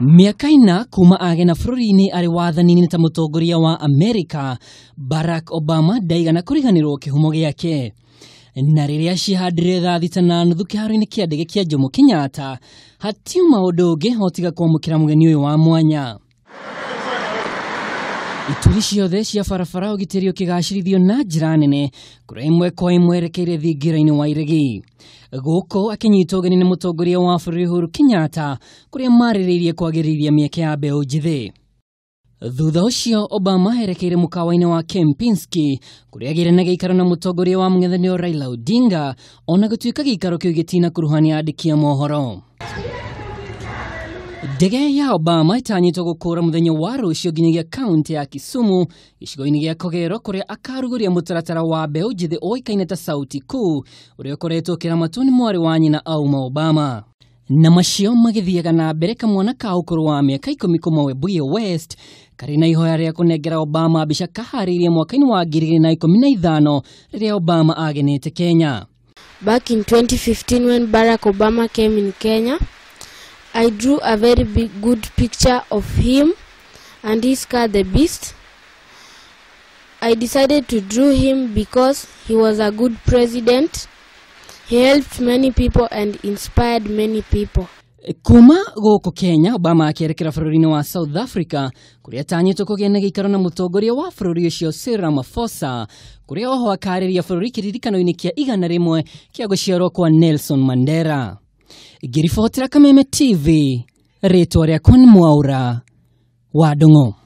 mĩaka ina kuma agena bũrũri-inĩ arĩ wathani-inĩ ta mũtongoria wa amerika barack obama ndaigana kũriganĩrwo kĩhumo gĩake na rĩrĩa ciahandire thathi na nuthu kĩharo-inĩ kia ndege kia jomo kenyatta hatiuma ũndũ ũngĩ hotiga kwamũkĩra mũgeni ũyũ wa mwanya ituri ciothe cia barabara ũgitĩri ũkĩgacĩrithio na njĩra nene kũrĩa ĩmwe kwa ĩmwe erekeire thingira-inĩ wa iregi gũkũ akĩnyitwo ũgeni nĩ mũtongoria wa bũrũri Uhuru Kenyatta kũrĩa marĩrĩirie kwagĩrĩria mĩeke ya mbeũ njĩthĩ thutha ũcio obama erekeire mũkawa-inĩ wa kempinski kũrĩa agĩrena gĩikaro na mũtongoria wa mũng'ethanĩro raila odinga ona gũtuĩka gĩikaro kĩu gĩtina kuruhania andĩki a mohoro ndege ya obama itanyitwo gukura mũthenya wa rucio nginyagia kaunti ya kisumu gicigo inĩ gĩa kogero kũrĩa akarugũria mutaratara wa mbeũ njĩthĩ uikaine ta sauti kuu ũrĩa ũkoretwo ukiramatwo ni mwari wa nyina auma obama na macio magĩthiaga na mbere kamwana ka ukuru wa mĩaka ikumi kumawe mbuye west karä na ihoya rä kũnengera obama mbica kaharĩirie mwaka-inä wa ngiri na ikumi na ithano rä obama agenete kenya back in 2015 when barack obama came in kenya I drew a very big, good picture of him and his car, the Beast. I decided to draw him because he was a good president. He helped many people and inspired many people. kuma gũkũ kenya obama akĩerekera bũrũri-inĩ wa south africa kũrĩa atanyĩtwo kũgĩa na gĩikaro na mũtongoria wa bũrũri ũcio cyril ramaphosa kũrĩa oho akarĩria bũrũri kĩririkano-inĩ kĩa igana rĩmwe kĩa gũciarwo kwa nelson mandela ngĩribotera kameme tv rĩtwa rĩakwa nĩ mwaũra wa